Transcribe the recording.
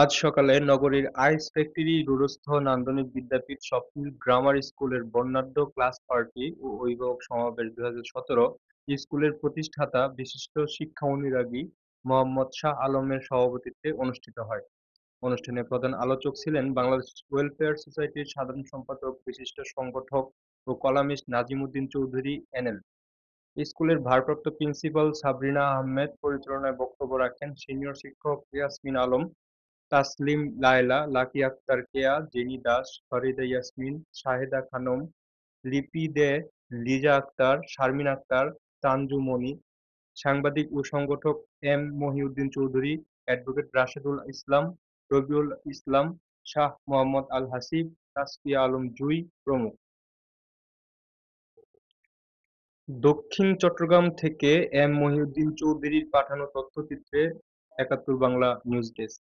আজ সকালে নগরীর আইস ফ্যাক্টরি রুরস্থ নান্দনিক বিদ্যাপীঠ স্বপ্নিল গ্রামার স্কুলের বর্ণাঢ্য ক্লাস পার্টি ও অভিভাবক সমাবেশ দুই স্কুলের প্রতিষ্ঠাতা বিশিষ্ট শিক্ষা অনুরাগী মোহাম্মদ শাহ আলমের সভাপতিত্বে অনুষ্ঠিত হয় অনুষ্ঠানে প্রধান আলোচক ছিলেন বাংলাদেশ ওয়েলফেয়ার সোসাইটির সাধারণ সম্পাদক বিশিষ্ট সংগঠক ও কলামিস্ট নাজিমুদ্দিন চৌধুরী এনএল স্কুলের ভারপ্রাপ্ত প্রিন্সিপাল সাবরিনা আহমেদ পরিচালনায় বক্তব্য রাখেন সিনিয়র শিক্ষক ইয়াসমিন আলম তাসলিম লায়লা, লাকি আক্তার কেয়া, জেনি দাস, ফরিদা ইয়াসমিন, শাহেদা খানম, লিপি দে, লিজা আক্তার, শারমিন আক্তার, তানজু মনি, সাংবাদিক ও সংগঠক এম মহিউদ্দিন চৌধুরী, অ্যাডভোকেট রাশেদুল ইসলাম, রবিউল ইসলাম, শাহ মোহাম্মদ আল হাসিব, তাসফিয়া আলম জুই প্রমুখ। দক্ষিণ চট্টগ্রাম থেকে এম মহিউদ্দিন চৌধুরীর পাঠানো তথ্যচিত্রে একাত্তর বাংলা নিউজ ডেস্ক